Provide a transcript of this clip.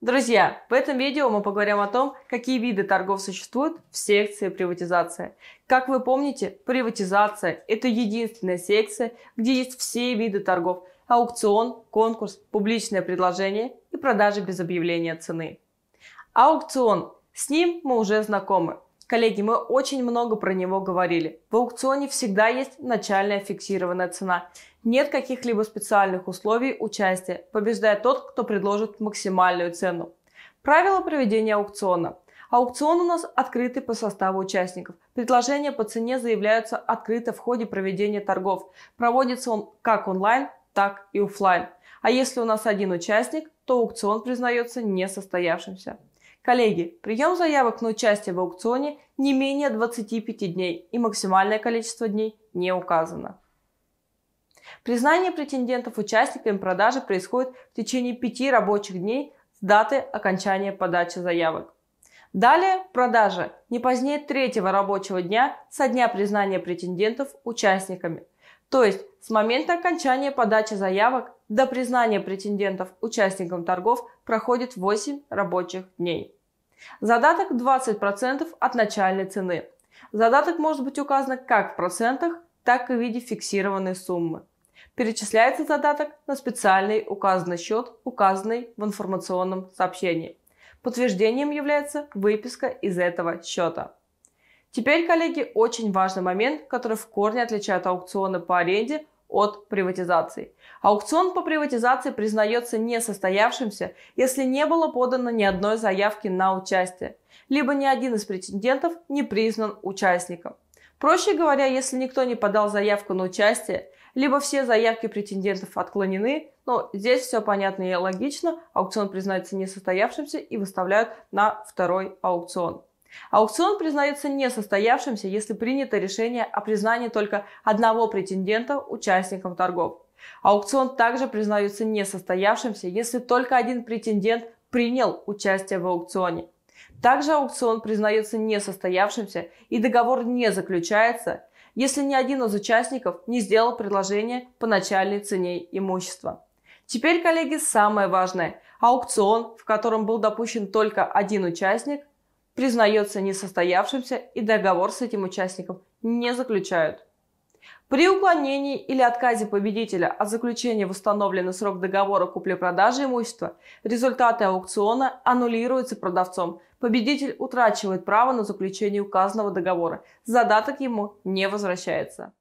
Друзья, в этом видео мы поговорим о том, какие виды торгов существуют в секции приватизация. Как вы помните, приватизация – это единственная секция, где есть все виды торгов – аукцион, конкурс, публичное предложение и продажи без объявления цены. Аукцион. С ним мы уже знакомы. Коллеги, мы очень много про него говорили. В аукционе всегда есть начальная фиксированная цена. Нет каких-либо специальных условий участия. Побеждает тот, кто предложит максимальную цену. Правила проведения аукциона. Аукцион у нас открытый по составу участников. Предложения по цене заявляются открыто в ходе проведения торгов. Проводится он как онлайн, так и офлайн. А если у нас один участник, то аукцион признается несостоявшимся. Коллеги, прием заявок на участие в аукционе не менее 25 дней и максимальное количество дней не указано. Признание претендентов участниками продажи происходит в течение 5 рабочих дней с даты окончания подачи заявок. Далее продажа не позднее третьего рабочего дня со дня признания претендентов участниками, то есть с момента окончания подачи заявок до признания претендентов участником торгов проходит 8 рабочих дней. Задаток 20% от начальной цены. Задаток может быть указан как в процентах, так и в виде фиксированной суммы. Перечисляется задаток на специальный указанный счет, указанный в информационном сообщении. Подтверждением является выписка из этого счета. Теперь, коллеги, очень важный момент, который в корне отличает аукционы по аренде от приватизации. Аукцион по приватизации признается несостоявшимся, если не было подано ни одной заявки на участие, либо ни один из претендентов не признан участником. Проще говоря, если никто не подал заявку на участие, либо все заявки претендентов отклонены, но здесь все понятно и логично, аукцион признается несостоявшимся и выставляют на второй аукцион. Аукцион признается несостоявшимся, если принято решение о признании только одного претендента участником торгов. Аукцион также признается несостоявшимся, если только один претендент принял участие в аукционе. Также аукцион признается несостоявшимся и договор не заключается, если ни один из участников не сделал предложение по начальной цене имущества. Теперь, коллеги, самое важное. Аукцион, в котором был допущен только один участник, признается несостоявшимся и договор с этим участником не заключают. При уклонении или отказе победителя от заключения в установленный срок договора купли-продажи имущества результаты аукциона аннулируются продавцом. Победитель утрачивает право на заключение указанного договора. Задаток ему не возвращается.